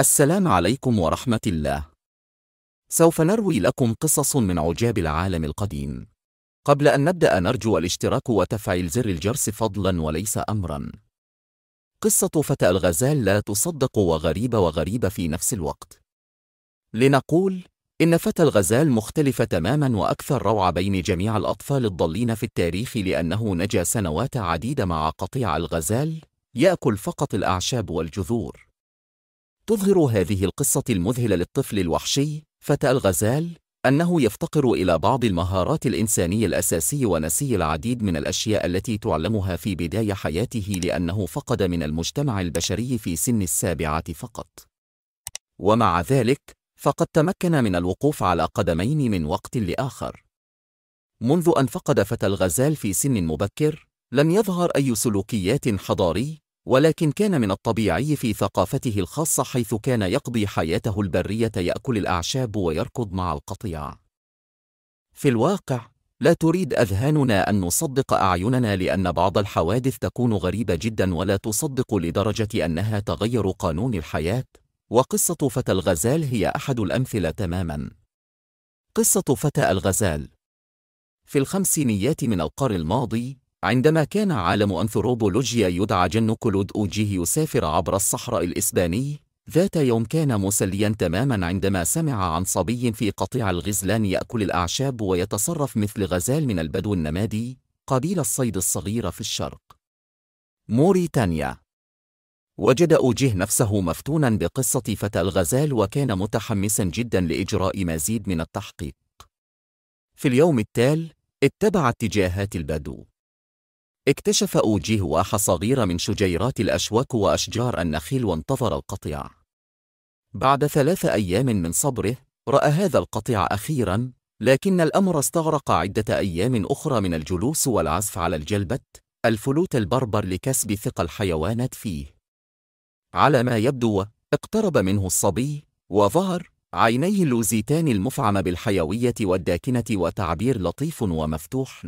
السلام عليكم ورحمة الله سوف نروي لكم قصص من عجاب العالم القديم قبل أن نبدأ نرجو الاشتراك وتفعيل زر الجرس فضلا وليس أمرا قصة فتى الغزال لا تصدق وغريبة وغريبة في نفس الوقت لنقول إن فتى الغزال مختلف تماما وأكثر روعة بين جميع الأطفال الضالين في التاريخ لأنه نجا سنوات عديدة مع قطيع الغزال يأكل فقط الأعشاب والجذور تظهر هذه القصة المذهلة للطفل الوحشي فتى الغزال أنه يفتقر إلى بعض المهارات الإنسانية الأساسية ونسي العديد من الأشياء التي تعلمها في بداية حياته لأنه فقد من المجتمع البشري في سن السابعة فقط ومع ذلك فقد تمكن من الوقوف على قدمين من وقت لآخر منذ أن فقد فتى الغزال في سن مبكر لم يظهر أي سلوكيات حضاري ولكن كان من الطبيعي في ثقافته الخاصة حيث كان يقضي حياته البرية يأكل الأعشاب ويركض مع القطيع. في الواقع، لا تريد أذهاننا أن نصدق أعيننا لأن بعض الحوادث تكون غريبة جدا ولا تصدق لدرجة أنها تغير قانون الحياة، وقصة فتى الغزال هي أحد الأمثلة تماما. قصة فتى الغزال في الخمسينيات من القرن الماضي، عندما كان عالم أنثروبولوجيا يدعى جن كلود أوجيه يسافر عبر الصحراء الإسباني، ذات يوم كان مسليا تماما عندما سمع عن صبي في قطيع الغزلان يأكل الأعشاب ويتصرف مثل غزال من البدو النمادي، قبيل الصيد الصغيرة في الشرق. موريتانيا وجد أوجيه نفسه مفتونا بقصة فتى الغزال وكان متحمسا جدا لإجراء مزيد من التحقيق. في اليوم التال، اتبع اتجاهات البدو. اكتشف أوجيه واح صغير من شجيرات الأشواك وأشجار النخيل وانتظر القطيع بعد ثلاث أيام من صبره رأى هذا القطيع أخيراً لكن الأمر استغرق عدة أيام أخرى من الجلوس والعزف على الجلبت الفلوت البربر لكسب ثقة الحيوانات فيه على ما يبدو اقترب منه الصبي وظهر عينيه اللوزيتان المفعم بالحيوية والداكنة وتعبير لطيف ومفتوح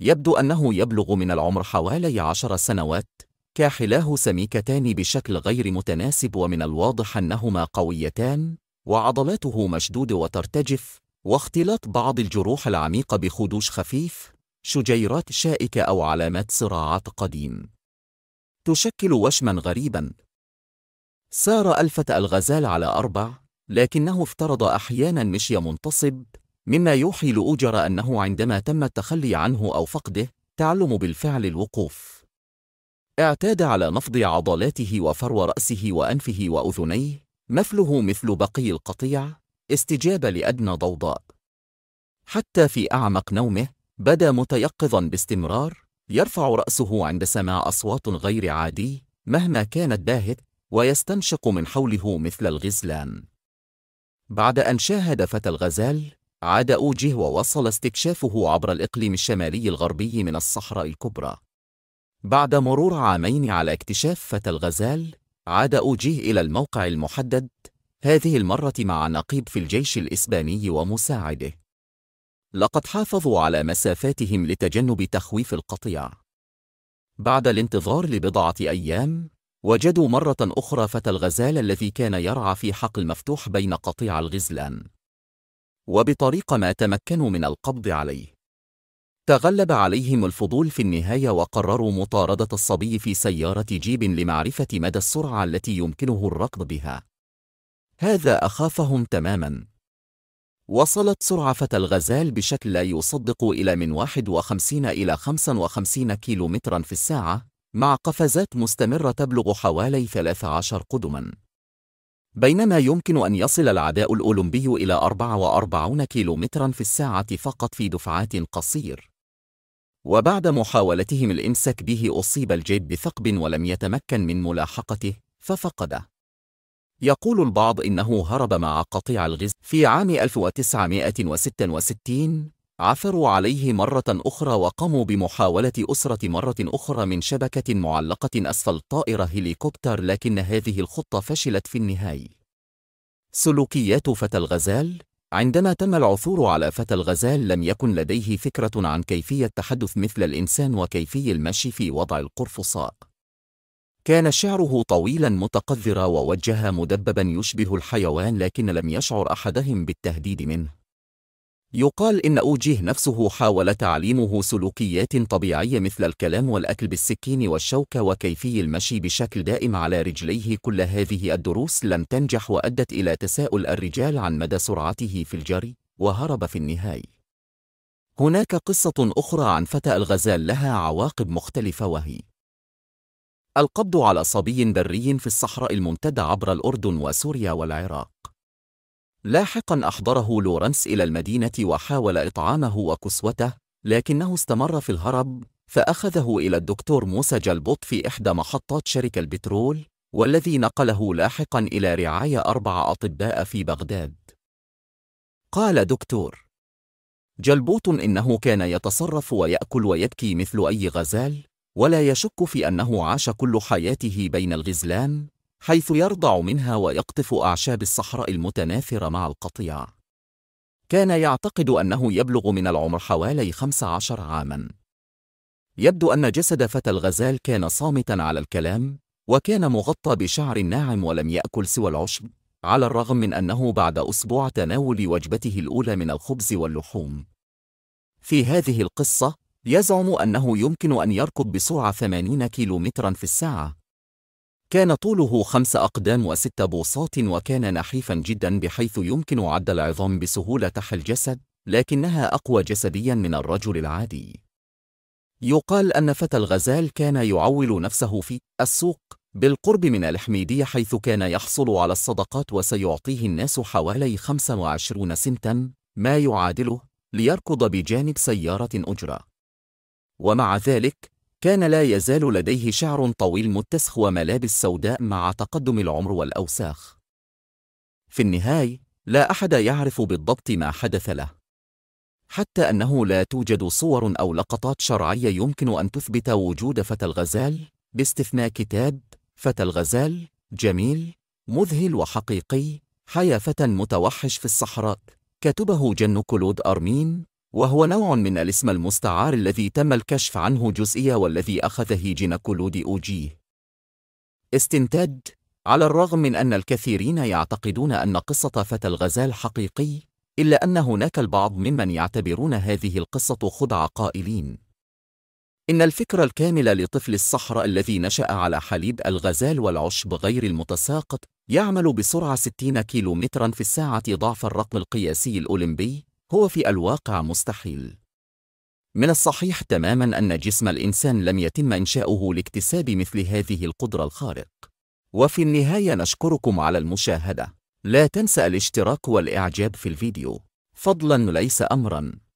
يبدو أنه يبلغ من العمر حوالي عشر سنوات كاحلاه سميكتان بشكل غير متناسب ومن الواضح أنهما قويتان وعضلاته مشدود وترتجف واختلاط بعض الجروح العميقة بخدوش خفيف شجيرات شائكة أو علامات صراعات قديم تشكل وشما غريبا سار ألفت الغزال على أربع لكنه افترض أحيانا مشي منتصب مما يوحي لأوجر أنه عندما تم التخلي عنه أو فقده تعلم بالفعل الوقوف اعتاد على نفض عضلاته وفرو رأسه وأنفه وأذنيه مفله مثل بقي القطيع استجاب لأدنى ضوضاء حتى في أعمق نومه بدا متيقظا باستمرار يرفع رأسه عند سماع أصوات غير عادي مهما كانت باهت ويستنشق من حوله مثل الغزلان بعد أن شاهد فتى الغزال عاد أوجه ووصل استكشافه عبر الإقليم الشمالي الغربي من الصحراء الكبرى. بعد مرور عامين على اكتشاف فتى الغزال، عاد أوجيه إلى الموقع المحدد، هذه المرة مع نقيب في الجيش الإسباني ومساعده. لقد حافظوا على مسافاتهم لتجنب تخويف القطيع. بعد الانتظار لبضعة أيام، وجدوا مرة أخرى فتى الغزال الذي كان يرعى في حقل مفتوح بين قطيع الغزلان. وبطريقة ما تمكنوا من القبض عليه تغلب عليهم الفضول في النهاية وقرروا مطاردة الصبي في سيارة جيب لمعرفة مدى السرعة التي يمكنه الركض بها هذا أخافهم تماما وصلت سرعة فتى الغزال بشكل لا يصدق إلى من 51 إلى 55 كيلومترا في الساعة مع قفزات مستمرة تبلغ حوالي 13 قدما بينما يمكن أن يصل العداء الأولمبي إلى 44 كيلومترا في الساعة فقط في دفعات قصير وبعد محاولتهم الإمساك به أصيب الجيب بثقب ولم يتمكن من ملاحقته ففقده يقول البعض إنه هرب مع قطيع الغز في عام 1966 عثروا عليه مرة أخرى وقاموا بمحاولة أسرة مرة أخرى من شبكة معلقة أسفل طائرة هليكوبتر لكن هذه الخطة فشلت في النهاية. سلوكيات فتى الغزال عندما تم العثور على فتى الغزال لم يكن لديه فكرة عن كيفية التحدث مثل الإنسان وكيفية المشي في وضع القرفصاء. كان شعره طويلا متقذرا ووجه مدببا يشبه الحيوان لكن لم يشعر أحدهم بالتهديد منه. يقال إن أوجيه نفسه حاول تعليمه سلوكيات طبيعية مثل الكلام والأكل بالسكين والشوكة وكيفي المشي بشكل دائم على رجليه كل هذه الدروس لم تنجح وأدت إلى تساؤل الرجال عن مدى سرعته في الجري وهرب في النهاية هناك قصة أخرى عن فتى الغزال لها عواقب مختلفة وهي القبض على صبي بري في الصحراء الممتدة عبر الأردن وسوريا والعراق لاحقا أحضره لورنس إلى المدينة وحاول إطعامه وكسوته لكنه استمر في الهرب فأخذه إلى الدكتور موسى جلبوت في إحدى محطات شركة البترول والذي نقله لاحقا إلى رعاية أربع أطباء في بغداد قال دكتور جلبوط إنه كان يتصرف ويأكل ويبكي مثل أي غزال ولا يشك في أنه عاش كل حياته بين الغزلان حيث يرضع منها ويقطف أعشاب الصحراء المتناثرة مع القطيع كان يعتقد أنه يبلغ من العمر حوالي 15 عاماً يبدو أن جسد فتى الغزال كان صامتاً على الكلام وكان مغطى بشعر ناعم ولم يأكل سوى العشب على الرغم من أنه بعد أسبوع تناول وجبته الأولى من الخبز واللحوم في هذه القصة يزعم أنه يمكن أن يركض بسرعة 80 كيلومترا في الساعة كان طوله خمس أقدام وست بوصات وكان نحيفا جدا بحيث يمكن عد العظام بسهولة تحت الجسد لكنها أقوى جسديا من الرجل العادي يقال أن فتى الغزال كان يعول نفسه في السوق بالقرب من الحميدية حيث كان يحصل على الصدقات وسيعطيه الناس حوالي 25 سنتا ما يعادله ليركض بجانب سيارة أجرة ومع ذلك كان لا يزال لديه شعر طويل متسخ وملابس سوداء مع تقدم العمر والأوساخ في النهاية لا أحد يعرف بالضبط ما حدث له حتى أنه لا توجد صور أو لقطات شرعية يمكن أن تثبت وجود فتى الغزال باستثناء كتاب فتى الغزال جميل مذهل وحقيقي حياة فتى متوحش في الصحراء كتبه جن كلود أرمين وهو نوع من الاسم المستعار الذي تم الكشف عنه جزئيا والذي أخذه جينكولود أوجيه استنتاج على الرغم من أن الكثيرين يعتقدون أن قصة فتى الغزال حقيقي إلا أن هناك البعض ممن يعتبرون هذه القصة خدعة قائلين إن الفكرة الكاملة لطفل الصحراء الذي نشأ على حليب الغزال والعشب غير المتساقط يعمل بسرعة 60 كيلومترا في الساعة ضعف الرقم القياسي الأولمبي هو في الواقع مستحيل من الصحيح تماما أن جسم الإنسان لم يتم إنشاؤه لاكتساب مثل هذه القدرة الخارق وفي النهاية نشكركم على المشاهدة لا تنسى الاشتراك والإعجاب في الفيديو فضلا ليس أمرا